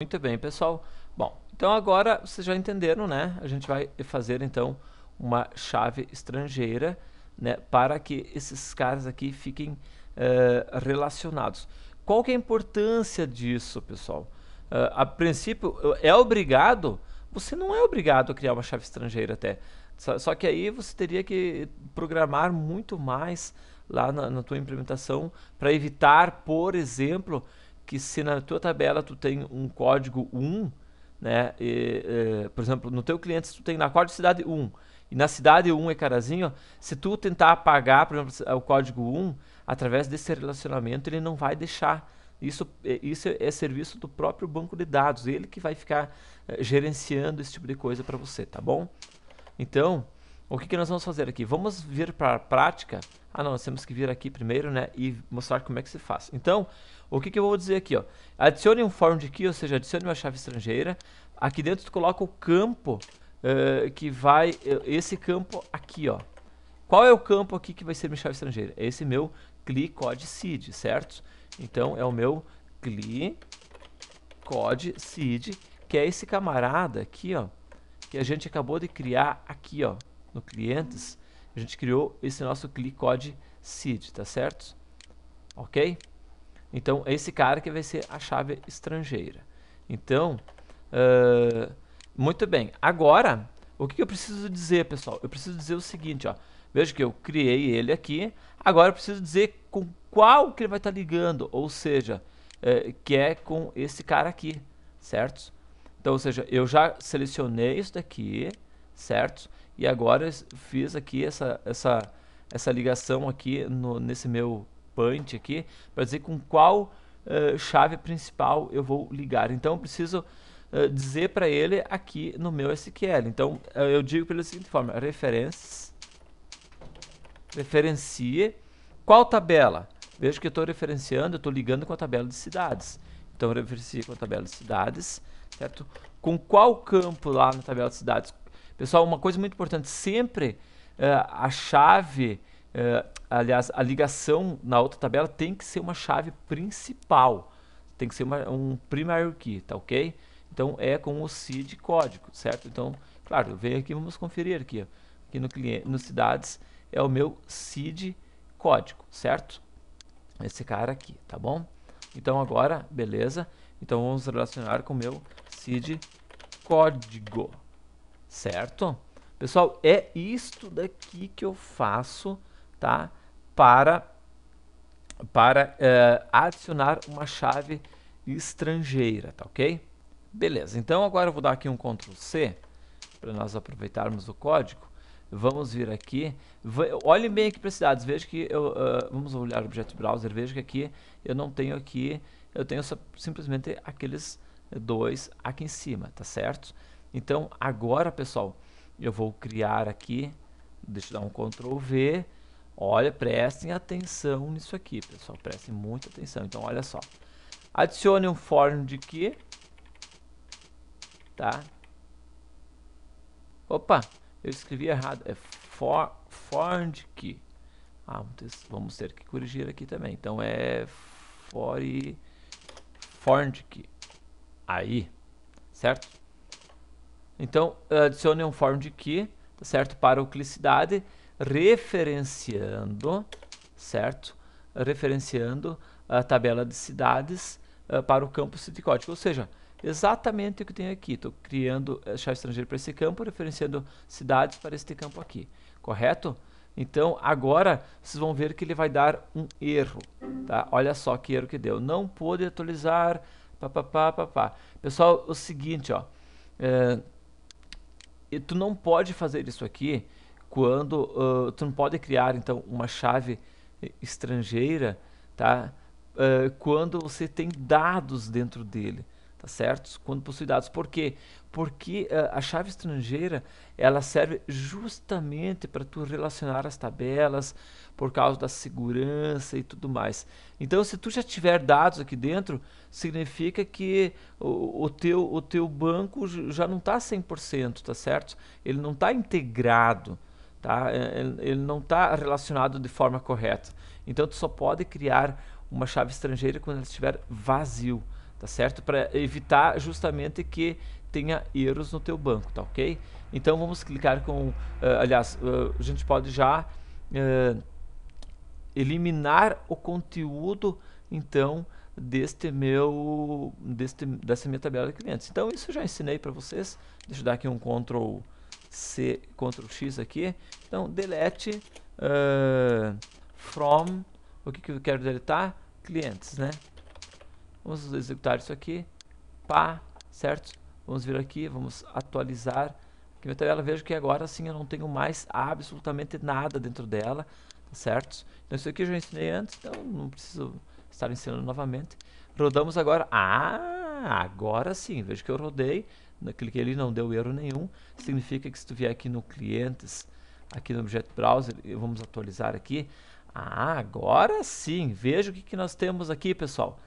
Muito bem, pessoal. Bom, então agora vocês já entenderam, né? A gente vai fazer então uma chave estrangeira, né? Para que esses caras aqui fiquem uh, relacionados. Qual que é a importância disso, pessoal? Uh, a princípio, é obrigado? Você não é obrigado a criar uma chave estrangeira até. Só, só que aí você teria que programar muito mais lá na, na tua implementação para evitar, por exemplo, que se na tua tabela tu tem um código 1, né, e, e, por exemplo, no teu cliente se tu tem na código cidade 1 e na cidade 1 é carazinho, se tu tentar apagar, por exemplo, o código 1 através desse relacionamento, ele não vai deixar. Isso, é, isso é, é serviço do próprio banco de dados, ele que vai ficar eh, gerenciando esse tipo de coisa para você, tá bom? Então, o que, que nós vamos fazer aqui? Vamos vir para a prática. Ah, não, nós temos que vir aqui primeiro, né? E mostrar como é que se faz. Então, o que, que eu vou dizer aqui, ó? Adicione um de key, ou seja, adicione uma chave estrangeira. Aqui dentro tu coloca o campo uh, que vai... Eh, esse campo aqui, ó. Qual é o campo aqui que vai ser minha chave estrangeira? É esse meu CLI code seed, certo? Então, é o meu CLI code seed, que é esse camarada aqui, ó. Que a gente acabou de criar aqui, ó no clientes, a gente criou esse nosso clicode seed, tá certo? Ok? Então, é esse cara que vai ser a chave estrangeira. Então, uh, muito bem. Agora, o que, eu preciso dizer, pessoal? Eu preciso dizer o seguinte, ó. Veja que eu criei ele aqui. Agora eu preciso dizer com qual que ele vai estar tá ligando, ou seja, é, que é com esse cara aqui, certo? Então, ou seja, eu já selecionei isso daqui, certo? E agora fiz aqui essa, essa, essa ligação aqui no, nesse meu punch aqui para dizer com qual uh, chave principal eu vou ligar. Então eu preciso uh, dizer para ele aqui no meu SQL. Então eh, eu digo pela seguinte forma, reference, referencie, qual tabela? Veja que eu estou referenciando, estou ligando com a tabela de cidades. Então referencie com a tabela de cidades, certo? Com qual campo lá na tabela de cidades? Pessoal, uma coisa muito importante, sempre uh, a chave, uh, aliás, a ligação na outra tabela tem que ser uma chave principal, tem que ser uma, um primary key, tá ok? Então é com o seed código, certo? Então, claro, vem aqui, vamos conferir aqui, aqui no, cliente, no Cidades é o meu seed código, certo? Esse cara aqui, tá bom? Então agora, beleza, então vamos relacionar com o meu seed código certo? Pessoal, é isto daqui que eu faço, tá? Para, para eh, adicionar uma chave estrangeira, tá ok? Beleza, então agora eu vou dar aqui um Ctrl C, para nós aproveitarmos o código. Vamos vir aqui, olhem bem aqui para esses dados, veja que eu, uh, vamos olhar o objeto browser, veja que aqui eu não tenho aqui, eu tenho só, simplesmente aqueles dois aqui em cima, tá certo? Então, agora, pessoal, eu vou criar aqui, deixa eu dar um Ctrl V. Olha, prestem atenção nisso aqui, pessoal, prestem muita atenção. Então, olha só. Adicione um form de que, tá? Opa, eu escrevi errado, é for, form de que. Ah, vamos ter que corrigir aqui também. Então é for form de que. Aí, certo? Então, adicione um form de key, tá certo? Para euclicidade, referenciando, certo? Referenciando a tabela de cidades uh, para o campo city código, ou seja, exatamente o que tem aqui. Estou criando a eh, chave estrangeira para esse campo, referenciando cidades para este campo aqui, correto? Então, agora, vocês vão ver que ele vai dar um erro, tá? Olha só que erro que deu. Não pôde atualizar, papapá, papá. Pessoal, o seguinte, ó. É, e tu não pode fazer isso aqui quando uh, tu não pode criar então uma chave eh, estrangeira, tá? Uh, quando você tem dados dentro dele tá certo? Quando possui dados. Por quê? Porque uh, a chave estrangeira, ela serve justamente para tu relacionar as tabelas, por causa da segurança e tudo mais. Então, se tu já tiver dados aqui dentro, significa que o, o teu, o teu banco já não está 100%, tá certo? Ele não está integrado, tá? É, ele, ele não está relacionado de forma correta. Então, tu só pode criar uma chave estrangeira quando ela estiver vazio tá certo? Para evitar justamente que tenha erros no teu banco, tá ok? Então vamos clicar com, uh, aliás, uh, a gente pode já uh, eliminar o conteúdo, então, deste meu, deste, dessa minha tabela de clientes. Então isso eu já ensinei para vocês, deixa eu dar aqui um Ctrl C, Ctrl X aqui, então delete from, o que, que eu quero deletar? Clientes, né? Vamos executar isso aqui. Pá, certo? Vamos vir aqui, vamos atualizar aqui minha tabela. Vejo que agora sim eu não tenho mais absolutamente nada dentro dela, tá certo? Então isso aqui eu já ensinei antes, então não preciso estar ensinando novamente. Rodamos agora. Ah, agora sim. Vejo que eu rodei. Cliquei ali, não deu erro nenhum. Significa que se tu vier aqui no clientes, aqui no objeto browser, vamos atualizar aqui. Ah, agora sim. Veja o que, que nós temos aqui, pessoal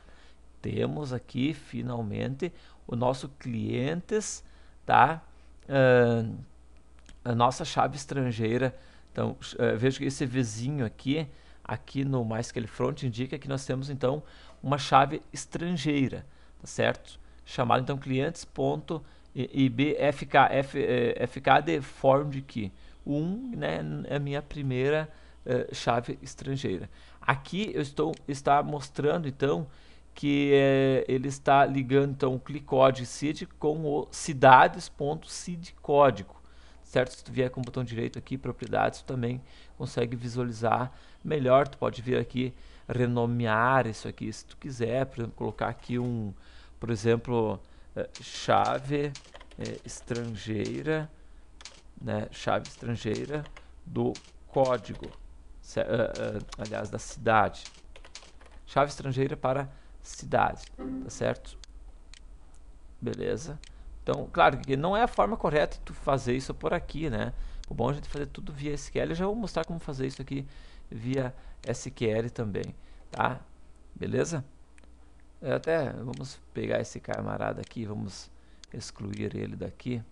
temos aqui finalmente o nosso clientes, tá? Uh, a nossa chave estrangeira. Então, uh, vejo que esse vizinho aqui, aqui no ele Front, indica que nós temos então uma chave estrangeira, tá certo? Chamada então clientes.ibfk, fk eh, de form de que um, né, é a minha primeira uh, chave estrangeira. Aqui eu estou está mostrando então que é, ele está ligando então o clicode cid com o cidades.cid código, certo? Se tu vier com o botão direito aqui, propriedades, tu também consegue visualizar melhor, tu pode vir aqui renomear isso aqui se tu quiser, por exemplo, colocar aqui um, por exemplo, eh, chave é, estrangeira, né, chave estrangeira do código, eh, aliás, da cidade. Chave estrangeira para cidade, tá certo? Beleza. Então, claro que não é a forma correta de tu fazer isso por aqui, né? O bom é a gente fazer tudo via SQL. Eu já vou mostrar como fazer isso aqui via SQL também, tá? Beleza? Eu até vamos pegar esse camarada aqui, vamos excluir ele daqui,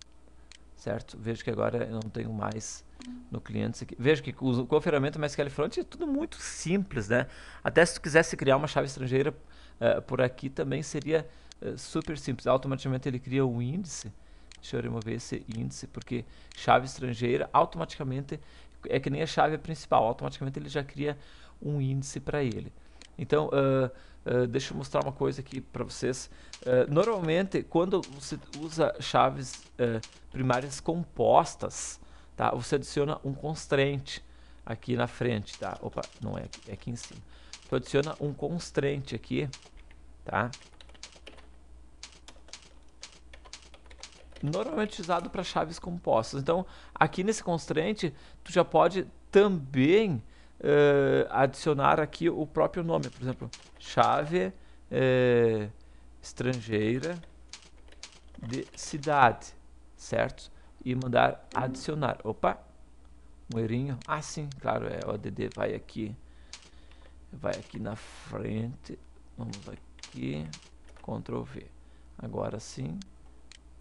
certo? Vejo que agora eu não tenho mais no cliente. Veja que o conferramento MySQL Front é tudo muito simples, né? Até se tu quisesse criar uma chave estrangeira uh, por aqui também seria uh, super simples. Automaticamente ele cria um índice. Deixa eu remover esse índice, porque chave estrangeira automaticamente é que nem a chave principal. Automaticamente ele já cria um índice para ele. Então, uh, deixa eu mostrar uma coisa aqui para vocês. Ah, normalmente, quando você usa chaves eh, primárias compostas, tá? Você adiciona um constraint aqui na frente, tá? Opa, não é aqui, é aqui em cima. Você então, adiciona um constraint aqui, tá? Normalmente usado para chaves compostas. Então, aqui nesse constraint, tu já pode também uh, adicionar aqui o próprio nome. Por exemplo, chave uh, estrangeira de cidade, certo? e mandar adicionar. Opa, um errinho. Ah, sim, claro, é o add vai aqui, vai aqui na frente. Vamos aqui, Ctrl V. Agora sim,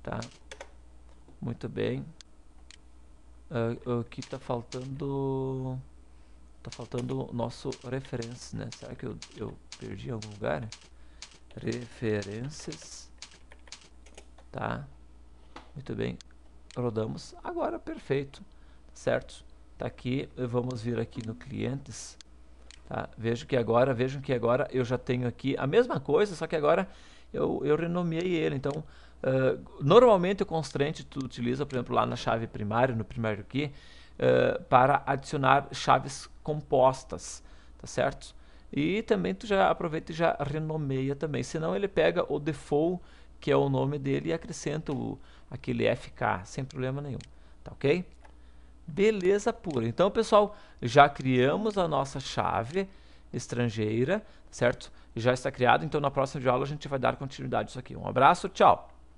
tá? Muito bem. Uh, ah, aqui tá faltando, tá faltando o nosso reference, né? Será que eu, eu perdi em algum lugar? Referências, tá? Muito bem, rodamos agora perfeito certo tá aqui vamos vir aqui no clientes tá vejo que agora vejam que agora eu já tenho aqui a mesma coisa só que agora eu, eu renomeei ele então uh, normalmente o constraint tu utiliza por exemplo lá na chave primária no primário key uh, ah, para adicionar chaves compostas tá certo e também tu já aproveita e já renomeia também senão ele pega o default que é o nome dele, e acrescento o, aquele FK sem problema nenhum, tá ok? Beleza pura. Então, pessoal, já criamos a nossa chave estrangeira, certo? Já está criado, então na próxima aula a gente vai dar continuidade a isso aqui. Um abraço, tchau!